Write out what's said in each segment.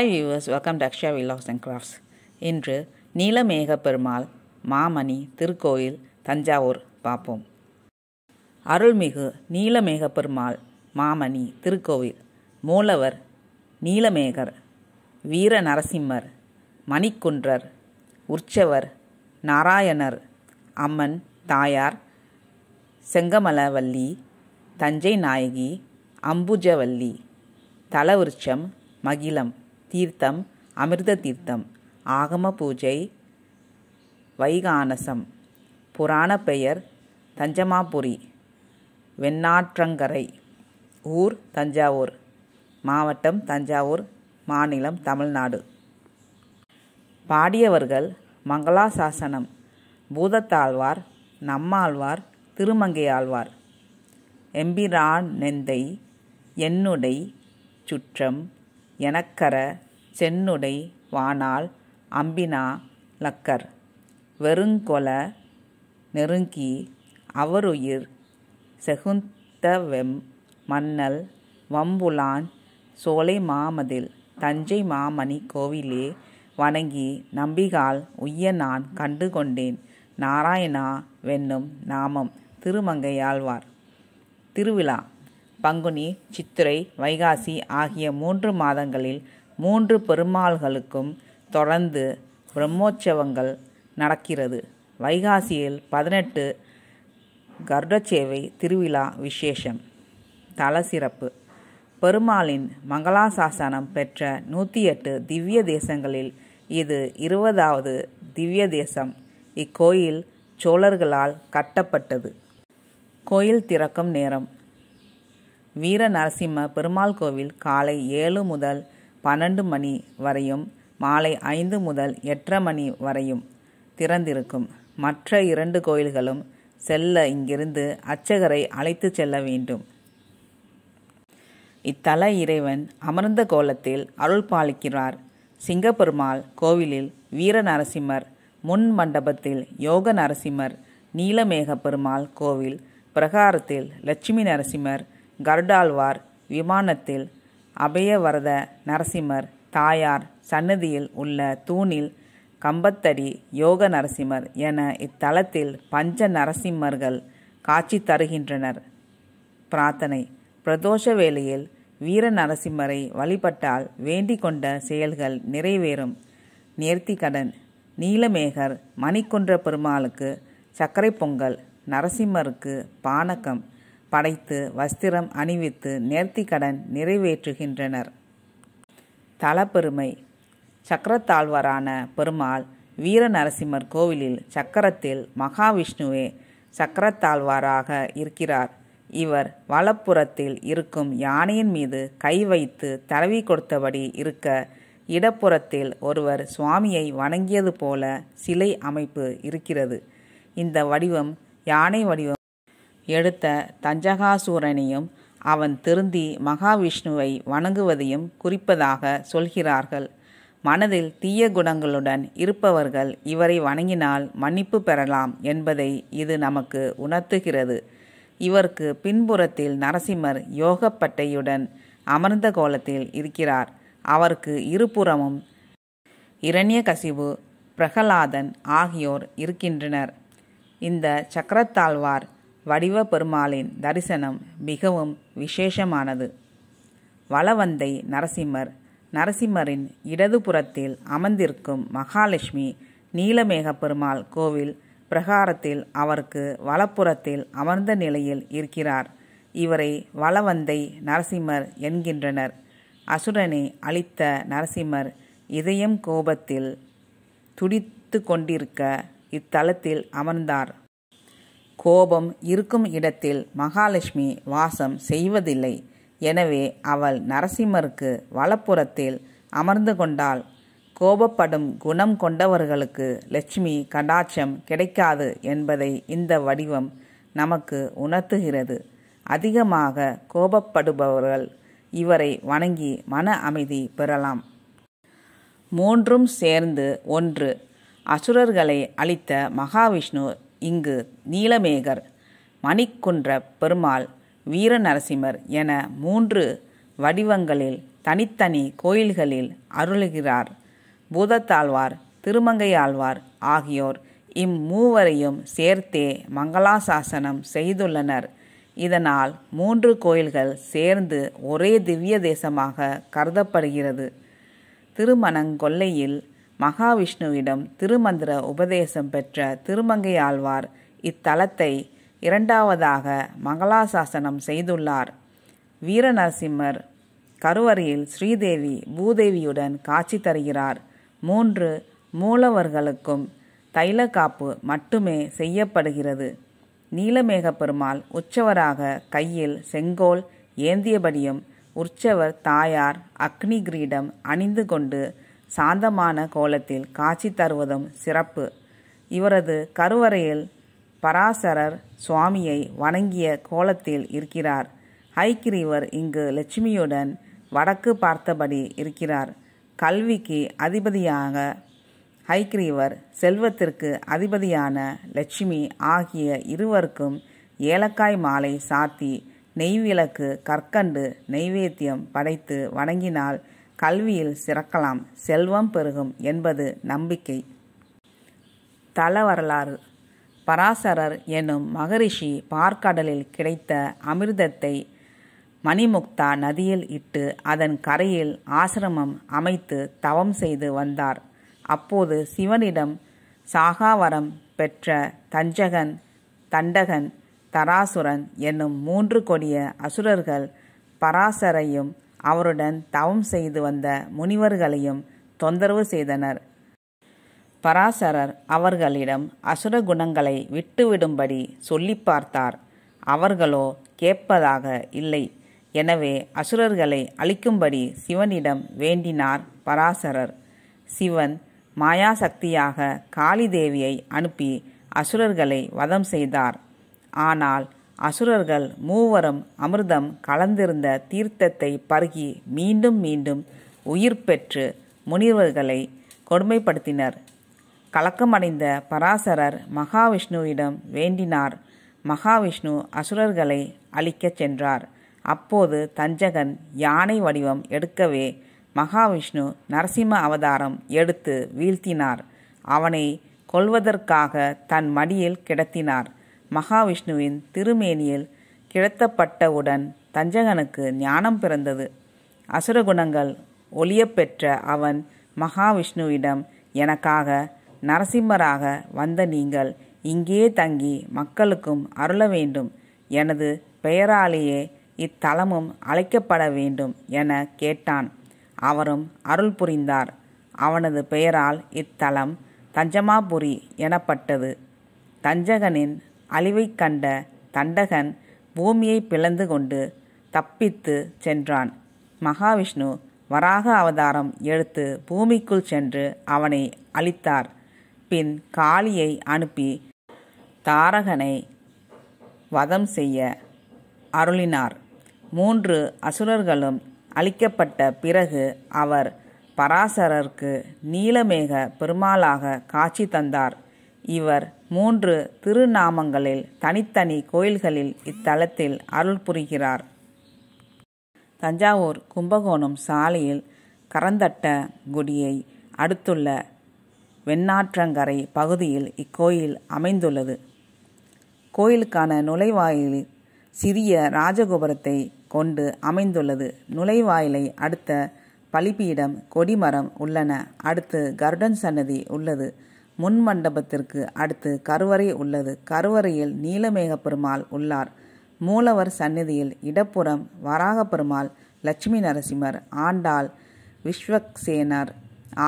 hi viewers welcome to Akshaya and crafts இன்று நீலமேக பெருமாள் மாமணி திருக்கோயில் தஞ்சாவூர் பார்ப்போம் அருள்மிகு நீலமேக பெருமாள் மாமணி திருக்கோவில் மூலவர் நீலமேகர் வீர நரசிம்மர் மணிக்குன்றர் உற்சவர் நாராயணர் அம்மன் தாயார் செங்கமலவல்லி தஞ்சை நாயகி அம்புஜவல்லி தலவிருச்சம் மகிழம் தீர்த்தம் அமிர்த தீர்த்தம் ஆகம பூஜை வைகானசம் புராண பெயர் தஞ்சமாபுரி வெண்ணாற்றங்கரை ஊர் தஞ்சாவூர் மாவட்டம் தஞ்சாவூர் மாநிலம் தமிழ்நாடு பாடியவர்கள் மங்களாசாசனம் பூதத்தாழ்வார் நம்மாழ்வார் திருமங்கையாழ்வார் எம்பிரான் நெந்தை என்னுடை சுற்றம் எனக்கர சென்னுடை வானால் அம்பினா லக்கர் வெறுங்கொல நெருங்கி அவருயிர் செகுந்தவெம் மன்னல் வம்புலான் சோலை மாமதில் தஞ்சை மாமணி கோவிலே வணங்கி நம்பிகால் உய்ய நான் கண்டு கொண்டேன் நாராயணா வென்னும் நாமம் திருமங்கையாழ்வார் திருவிழா பங்குனி சித்திரை வைகாசி ஆகிய மூன்று மாதங்களில் மூன்று பெருமாள்களுக்கும் தொடர்ந்து பிரம்மோற்சவங்கள் நடக்கிறது வைகாசியில் பதினெட்டு கர்டச்சேவை திருவிழா விசேஷம் தல சிறப்பு பெருமாளின் மங்களாசாசனம் பெற்ற நூற்றி எட்டு திவ்ய தேசங்களில் இது இருபதாவது திவ்ய தேசம் இக்கோயில் சோழர்களால் கட்டப்பட்டது கோயில் திறக்கும் நேரம் வீர நரசிம்ம பெருமாள் கோவில் காலை ஏழு முதல் பன்னெண்டு மணி வரையும் மாலை ஐந்து முதல் எட்டரை மணி வரையும் திறந்திருக்கும் மற்ற இரண்டு கோயில்களும் செல்ல இங்கிருந்து அர்ச்சகரை அழைத்து செல்ல வேண்டும் இத்தல இறைவன் அமர்ந்த கோலத்தில் அருள் பாலிக்கிறார் சிங்கப்பெருமாள் கோவிலில் வீர நரசிம்மர் முன் மண்டபத்தில் யோக நரசிம்மர் நீலமேக பெருமாள் கோவில் பிரகாரத்தில் லட்சுமி நரசிம்மர் கருடாழ்வார் விமானத்தில் அபயவரத நரசிம்மர் தாயார் சன்னதியில் உள்ள தூணில் கம்பத்தடி யோக நரசிம்மர் என இத்தலத்தில் பஞ்ச நரசிம்மர்கள் காட்சி தருகின்றனர் பிரார்த்தனை பிரதோஷ வேளையில் வீர நரசிம்மரை வழிபட்டால் வேண்டிக் கொண்ட செயல்கள் நிறைவேறும் நேர்த்தி கடன் நீலமேகர் மணிக்குன்ற பெருமாளுக்கு சர்க்கரை பொங்கல் நரசிம்மருக்கு பானக்கம் படைத்து வஸ்திரம் அணிவித்து நேர்த்திக்கடன் நிறைவேற்றுகின்றனர் தலப்பெருமை சக்கரத்தாழ்வரான பெருமாள் வீர நரசிம்மர் கோவிலில் சக்கரத்தில் மகாவிஷ்ணுவே சக்கரத்தாழ்வாராக இருக்கிறார் இவர் வலப்புறத்தில் இருக்கும் யானையின் மீது கை வைத்து தரவி கொடுத்தபடி இருக்க இடப்புறத்தில் ஒருவர் சுவாமியை வணங்கியது போல சிலை அமைப்பு இருக்கிறது இந்த வடிவம் யானை வடிவம் எடுத்த தஞ்சகாசூரனையும் அவன் திருந்தி மகாவிஷ்ணுவை வணங்குவதையும் குறிப்பதாக சொல்கிறார்கள் மனதில் தீய குணங்களுடன் இருப்பவர்கள் இவரை வணங்கினால் மன்னிப்பு பெறலாம் என்பதை இது நமக்கு உணர்த்துகிறது இவருக்கு பின்புறத்தில் நரசிம்மர் யோகப்பட்டையுடன் அமர்ந்த கோலத்தில் இருக்கிறார் அவருக்கு இருபுறமும் இரண்யகசிபு பிரகலாதன் ஆகியோர் இருக்கின்றனர் இந்த சக்கரத்தாழ்வார் வடிவ பெருமாளின் தரிசனம் மிகவும் விசேஷமானது வளவந்தை நரசிம்மர் நரசிம்மரின் இடதுபுறத்தில் அமர்ந்திருக்கும் மகாலட்சுமி நீலமேக பெருமாள் கோவில் பிரகாரத்தில் அவருக்கு வலப்புறத்தில் அமர்ந்த நிலையில் இருக்கிறார் இவரை வளவந்தை நரசிம்மர் என்கின்றனர் அசுரனை அளித்த நரசிம்மர் இதயம் கோபத்தில் துடித்து கொண்டிருக்க இத்தலத்தில் அமர்ந்தார் கோபம் இருக்கும் இடத்தில் மகாலட்சுமி வாசம் செய்வதில்லை எனவே அவள் நரசிம்மருக்கு வலப்புறத்தில் அமர்ந்து கொண்டாள் கோபப்படும் குணம் கொண்டவர்களுக்கு லட்சுமி கடாட்சம் கிடைக்காது என்பதை இந்த வடிவம் நமக்கு உணர்த்துகிறது அதிகமாக கோபப்படுபவர்கள் இவரை வணங்கி மன அமைதி பெறலாம் மூன்றும் சேர்ந்து ஒன்று அசுரர்களை அளித்த மகாவிஷ்ணு இங்கு நீலமேகர் மணிக்குன்ற பெருமாள் வீரநரசிம்மர் என மூன்று வடிவங்களில் தனித்தனி கோயில்களில் அருளுகிறார் பூதத்தாழ்வார் திருமங்கையாழ்வார் ஆகியோர் இம்மூவரையும் சேர்த்தே மங்களாசாசனம் செய்துள்ளனர் இதனால் மூன்று கோயில்கள் சேர்ந்து ஒரே திவ்ய தேசமாக கருதப்படுகிறது திருமணங்கொல்லையில் மகாவிஷ்ணுவிடம் திருமந்திர உபதேசம் பெற்ற திருமங்கையாழ்வார் இத்தலத்தை இரண்டாவதாக மங்களாசாசனம் செய்துள்ளார் வீரநரசிம்மர் கருவறையில் ஸ்ரீதேவி பூதேவியுடன் காட்சி தருகிறார் மூன்று மூலவர்களுக்கும் தைல காப்பு மட்டுமே செய்யப்படுகிறது நீலமேக பெருமாள் உற்சவராக கையில் செங்கோல் ஏந்தியபடியும் உற்சவர் தாயார் அக்னி கிரீடம் அணிந்து கொண்டு சாந்தமான கோலத்தில் காட்சி தருவதும் சிறப்பு இவரது கருவறையில் பராசரர் சுவாமியை வணங்கிய கோலத்தில் இருக்கிறார் ஹைக்கிரீவர் இங்கு லட்சுமியுடன் வடக்கு பார்த்தபடி இருக்கிறார் கல்விக்கு அதிபதியாக ஹைக்ரீவர் செல்வத்திற்கு அதிபதியான லட்சுமி ஆகிய இருவருக்கும் ஏலக்காய் மாலை சாத்தி நெய்விளக்கு கற்கண்டு நெய்வேத்தியம் படைத்து வணங்கினால் கல்வியில் சிறக்கலாம் செல்வம் பெருகும் என்பது நம்பிக்கை தல வரலாறு பராசரர் எனும் மகரிஷி பார்க்கடலில் கிடைத்த அமிர்தத்தை மணிமுக்தா நதியில் இட்டு அதன் கரையில் ஆசிரமம் அமைத்து தவம் செய்து வந்தார் அப்போது சிவனிடம் சாகாவரம் பெற்ற தஞ்சகன் தண்டகன் தராசுரன் என்னும் மூன்று கொடிய அசுரர்கள் பராசரையும் அவருடன் தவம் செய்து வந்த முனிவர்களையும் தொந்தரவு செய்தனர் பராசரர் அவர்களிடம் அசுர குணங்களை விட்டுவிடும்படி சொல்லி பார்த்தார் அவர்களோ கேட்பதாக இல்லை எனவே அசுரர்களை அழிக்கும்படி சிவனிடம் வேண்டினார் பராசரர் சிவன் மாயாசக்தியாக காளி தேவியை அனுப்பி அசுரர்களை வதம் செய்தார் ஆனால் அசுரர்கள் மூவரும் அமிர்தம் கலந்திருந்த தீர்த்தத்தை பருகி மீண்டும் மீண்டும் உயிர் பெற்று முனிவர்களை கொடுமைப்படுத்தினர் கலக்கமடைந்த பராசரர் மகாவிஷ்ணுவிடம் வேண்டினார் மகாவிஷ்ணு அசுரர்களை அழிக்கச் சென்றார் அப்போது தஞ்சகன் யானை வடிவம் எடுக்கவே மகாவிஷ்ணு நரசிம்ம அவதாரம் எடுத்து வீழ்த்தினார் அவனை கொள்வதற்காக தன் மடியில் கிடத்தினார் மகாவிஷ்ணுவின் திருமேனியில் கிழத்தப்பட்டவுடன் தஞ்சகனுக்கு ஞானம் பிறந்தது அசுரகுணங்கள் ஒளியப்பெற்ற அவன் மகாவிஷ்ணுவிடம் எனக்காக நரசிம்மராக வந்த நீங்கள் இங்கே தங்கி மக்களுக்கும் அருள வேண்டும் எனது பெயராலேயே இத்தலமும் அழைக்கப்பட வேண்டும் என கேட்டான் அவரும் அருள் புரிந்தார் அவனது பெயரால் இத்தலம் தஞ்சமாபுரி எனப்பட்டது தஞ்சகனின் அழிவைக் கண்ட தண்டகன் பூமியை பிளந்து கொண்டு தப்பித்து சென்றான் மகாவிஷ்ணு வராக அவதாரம் எடுத்து பூமிக்குள் சென்று அவனை அழித்தார் பின் காளியை அனுப்பி தாரகனை வதம் செய்ய அருளினார் மூன்று அசுரர்களும் அழிக்கப்பட்ட பிறகு அவர் பராசரருக்கு நீலமேக பெருமாளாக காட்சி தந்தார் இவர் மூன்று திருநாமங்களில் தனித்தனி கோயில்களில் இத்தலத்தில் அருள் புரிகிறார் தஞ்சாவூர் கும்பகோணம் சாலையில் கரந்தட்ட குடியை அடுத்துள்ள வெண்ணாற்றங்கரை பகுதியில் இக்கோயில் அமைந்துள்ளது கோயிலுக்கான நுழைவாயில் சிறிய ராஜகோபுரத்தை கொண்டு அமைந்துள்ளது நுழைவாயிலை அடுத்த பலிபீடம் கொடிமரம் உள்ளன அடுத்து கருடன் சன்னதி உள்ளது முன் மண்டபத்திற்கு அடுத்து கருவறை உள்ளது கருவறையில் நீலமேக பெருமாள் உள்ளார் மூலவர் சந்நிதியில் இடப்புறம் வராக பெருமாள் லட்சுமி நரசிம்மர் ஆண்டாள் விஸ்வக்சேனர்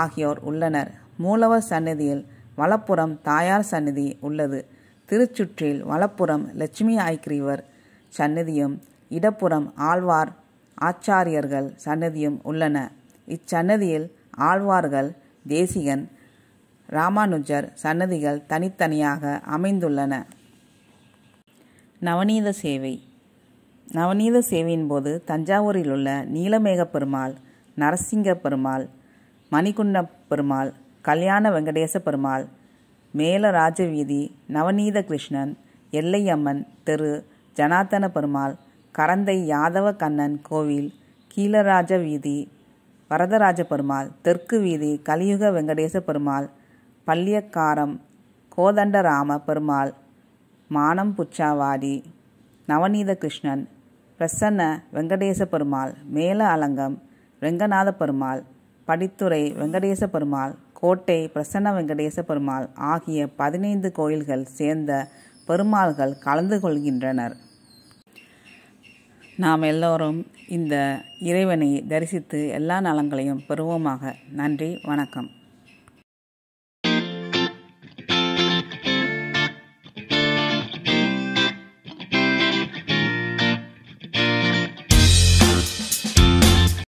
ஆகியோர் உள்ளனர் மூலவர் சந்நிதியில் வலப்புறம் தாயார் சந்நிதி உள்ளது திருச்சுற்றில் வலப்புறம் லட்சுமி ஆய்கிரீவர் சந்நிதியும் இடப்புறம் ஆழ்வார் ஆச்சாரியர்கள் சன்னதியும் உள்ளன இச்சன்னதியில் ஆழ்வார்கள் தேசிகன் ராமானுஜர் சன்னதிகள் தனித்தனியாக அமைந்துள்ளன நவநீத சேவை நவநீத சேவையின் போது தஞ்சாவூரில் உள்ள நீலமேக பெருமாள் நரசிங்க பெருமாள் மணிகுண்ட பெருமாள் கல்யாண வெங்கடேச பெருமாள் மேல ராஜவீதி நவநீத கிருஷ்ணன் எல்லையம்மன் தெரு ஜனார்த்தன பெருமாள் கரந்தை யாதவ கண்ணன் கோவில் கீழராஜ வீதி வரதராஜ பெருமாள் தெற்கு வீதி கலியுக வெங்கடேச பெருமாள் பள்ளியக்காரம் கோதண்டராம பெருமாள் மானம் புச்சாவாதி நவநீத கிருஷ்ணன் பிரசன்ன வெங்கடேச பெருமாள் மேல அலங்கம் வெங்கநாத பெருமாள் படித்துறை வெங்கடேச பெருமாள் கோட்டை பிரசன்ன வெங்கடேச பெருமாள் ஆகிய பதினைந்து கோயில்கள் சேர்ந்த பெருமாள்கள் கலந்து கொள்கின்றனர் நாம் எல்லோரும் இந்த இறைவனை தரிசித்து எல்லா நலங்களையும் பெறுவோமாக நன்றி வணக்கம்